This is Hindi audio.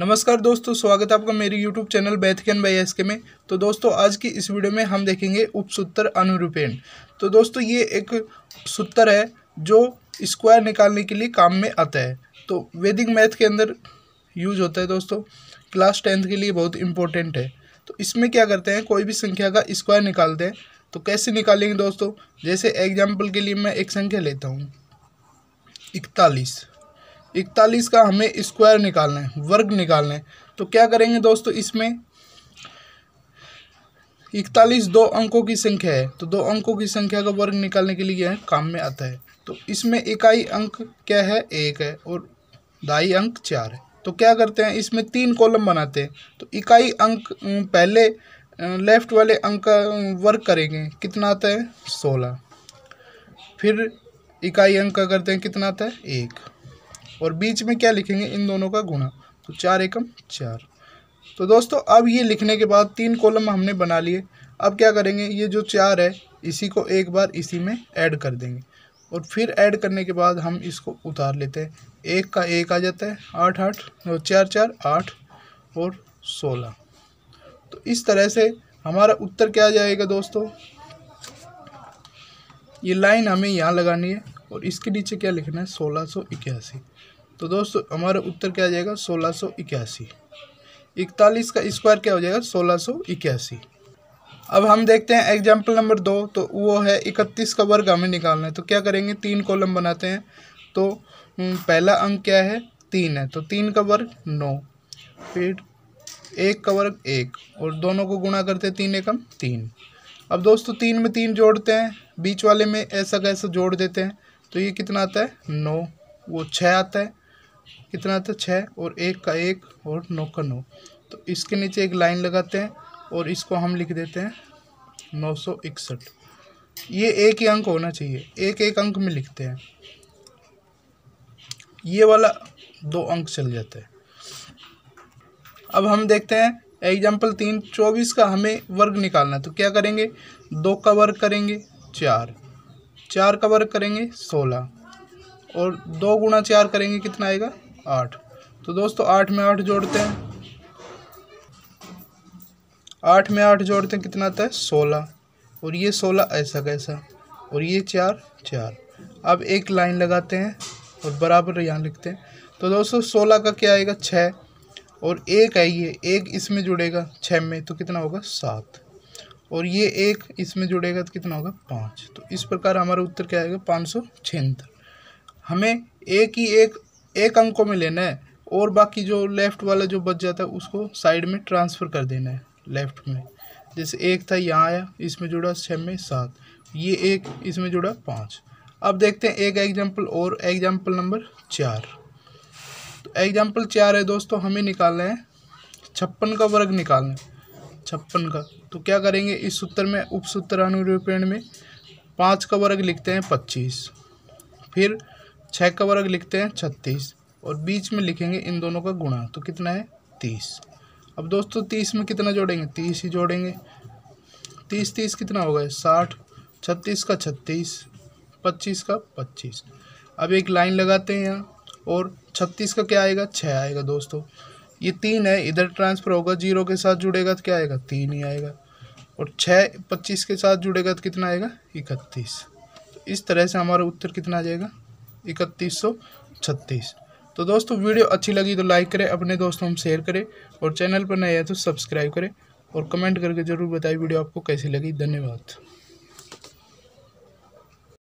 नमस्कार दोस्तों स्वागत है आपका मेरे यूट्यूब चैनल बैथकन बाई एस के में तो दोस्तों आज की इस वीडियो में हम देखेंगे उपसूत्र अनुरूपेण तो दोस्तों ये एक सूत्र है जो स्क्वायर निकालने के लिए काम में आता है तो वैदिक मैथ के अंदर यूज होता है दोस्तों क्लास टेंथ के लिए बहुत इंपॉर्टेंट है तो इसमें क्या करते हैं कोई भी संख्या का स्क्वायर निकालते हैं तो कैसे निकालेंगे दोस्तों जैसे एग्जाम्पल के लिए मैं एक संख्या लेता हूँ इकतालीस इकतालीस का हमें स्क्वायर निकालना है वर्ग निकालना है तो क्या करेंगे दोस्तों इसमें इकतालीस दो अंकों की संख्या है तो दो अंकों की संख्या का वर्ग निकालने के लिए काम में आता है तो इसमें इकाई अंक क्या है एक है और ढाई अंक चार है तो क्या करते हैं इसमें तीन कॉलम बनाते हैं तो इकाई अंक पहले लेफ्ट वाले अंक का वर्क करेंगे कितना आता है सोलह फिर इकाई अंक का करते हैं कितना आता है एक और बीच में क्या लिखेंगे इन दोनों का गुणा तो चार एकम चार तो दोस्तों अब ये लिखने के बाद तीन कॉलम हमने बना लिए अब क्या करेंगे ये जो चार है इसी को एक बार इसी में ऐड कर देंगे और फिर ऐड करने के बाद हम इसको उतार लेते हैं एक का एक आ जाता है आठ आठ चार चार आठ और सोलह तो इस तरह से हमारा उत्तर क्या आ जाएगा दोस्तों ये लाइन हमें यहाँ लगानी है और इसके नीचे क्या लिखना है सोलह सौ इक्यासी तो दोस्तों हमारा उत्तर क्या आ जाएगा सोलह सौ इक्यासी इकतालीस का स्क्वायर क्या हो जाएगा सोलह सौ इक्यासी अब हम देखते हैं एग्जाम्पल नंबर दो तो वो है इकतीस का वर्ग हमें निकालना है तो क्या करेंगे तीन कॉलम बनाते हैं तो हम्म, पहला अंक क्या है तीन है तो तीन का वर्ग नौ फिर एक का वर्ग एक और दोनों को गुणा करते हैं तीन एकम तीन अब दोस्तों तीन में तीन जोड़ते हैं बीच वाले में ऐसा कैसा जोड़ देते हैं तो ये कितना आता है नौ वो छः आता है कितना आता है छः और एक का एक और नौ का नौ तो इसके नीचे एक लाइन लगाते हैं और इसको हम लिख देते हैं नौ सौ इकसठ ये एक ही अंक होना चाहिए एक एक अंक में लिखते हैं ये वाला दो अंक चल जाता है अब हम देखते हैं एग्जाम्पल तीन चौबीस का हमें वर्ग निकालना है तो क्या करेंगे दो का वर्ग करेंगे चार चार का वर्ग करेंगे सोलह और दो गुणा चार करेंगे कितना आएगा आठ तो दोस्तों आठ में आठ जोड़ते हैं आठ में आठ जोड़ते हैं कितना आता है सोलह और ये सोलह ऐसा कैसा और ये चार चार अब एक लाइन लगाते हैं और बराबर यहाँ लिखते हैं तो दोस्तों सोलह का क्या आएगा छः और एक है ये एक इसमें जुड़ेगा छः में तो कितना होगा सात और ये एक इसमें जुड़ेगा तो कितना होगा पाँच तो इस प्रकार हमारा उत्तर क्या आएगा पाँच सौ छिहत्तर हमें एक ही एक एक अंकों में लेना है और बाकी जो लेफ़्ट वाला जो बच जाता है उसको साइड में ट्रांसफ़र कर देना है लेफ़्ट में जैसे एक था यहाँ आया इसमें जुड़ा छः में सात ये एक इसमें जुड़ा पाँच अब देखते हैं एक एग्जाम्पल और एग्जाम्पल नंबर चार तो एग्जाम्पल चार है दोस्तों हमें निकालना है छप्पन का वर्ग निकालना है छप्पन का तो क्या करेंगे इस सूत्र में उप सूत्र अनुरूपण में पाँच का वर्ग लिखते हैं पच्चीस फिर छः का वर्ग लिखते हैं छत्तीस और बीच में लिखेंगे इन दोनों का गुणा तो कितना है तीस अब दोस्तों तीस में कितना जोड़ेंगे तीस ही जोड़ेंगे तीस तीस कितना होगा साठ छत्तीस का छत्तीस पच्चीस का पच्चीस अब एक लाइन लगाते हैं यहाँ और छत्तीस का क्या आएगा छः आएगा दोस्तों ये तीन है इधर ट्रांसफ़र होगा जीरो के साथ जुड़ेगा तो क्या आएगा तीन ही आएगा और छः पच्चीस के साथ जुड़ेगा तो कितना आएगा इकतीस तो इस तरह से हमारा उत्तर कितना आ जाएगा इकतीस सौ छत्तीस तो दोस्तों वीडियो अच्छी लगी तो लाइक करें अपने दोस्तों हम शेयर करें और चैनल पर नए हैं तो सब्सक्राइब करें और कमेंट करके ज़रूर बताएं वीडियो आपको कैसी लगी धन्यवाद